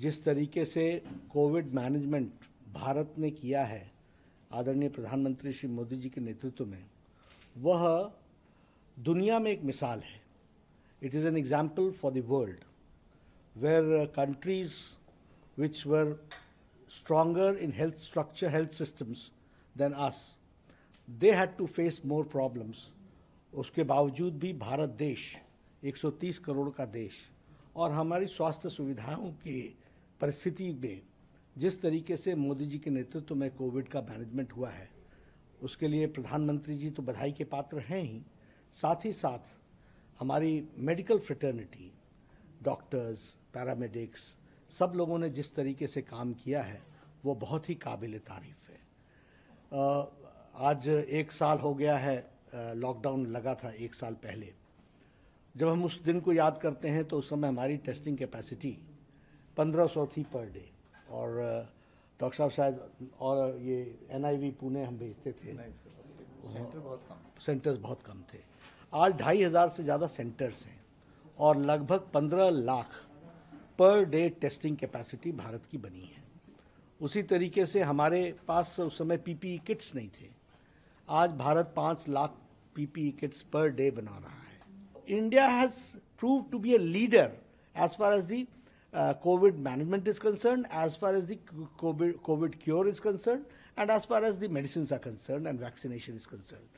जिस तरीके से कोविड मैनेजमेंट भारत ने किया है आदरणीय प्रधानमंत्री श्री मोदी जी के नेतृत्व में वह दुनिया में एक मिसाल है it is an example for the world where countries which were stronger in health structure health systems than as they had to face more problems उसके बावजूद भी भारत देश 130 करोड़ का देश और हमारी स्वास्थ्य सुविधाओं के परिस्थिति में जिस तरीके से मोदी जी के नेतृत्व में कोविड का मैनेजमेंट हुआ है उसके लिए प्रधानमंत्री जी तो बधाई के पात्र हैं ही साथ ही साथ हमारी मेडिकल फ्रटर्निटी डॉक्टर्स पैरामेडिक्स सब लोगों ने जिस तरीके से काम किया है वो बहुत ही काबिल तारीफ है आज एक साल हो गया है लॉकडाउन लगा था एक साल पहले जब हम उस दिन को याद करते हैं तो उस समय हमारी टेस्टिंग कैपेसिटी पंद्रह सौ थी पर डे और डॉक्टर साहब शायद और ये एनआईवी पुणे हम भेजते थे सेंटर्स बहुत कम थे आज ढाई हज़ार से ज़्यादा सेंटर्स हैं और लगभग पंद्रह lakh per day testing capacity Bharat की बनी है उसी तरीके से हमारे पास उस समय पीपीई e किट्स नहीं थे आज भारत पाँच lakh PPE e kits per day बना रहा है India has prove to be a leader as far as the Uh, COVID management is concerned, as far as the COVID, COVID cure is concerned, and as far as the medicines are concerned and vaccination is concerned.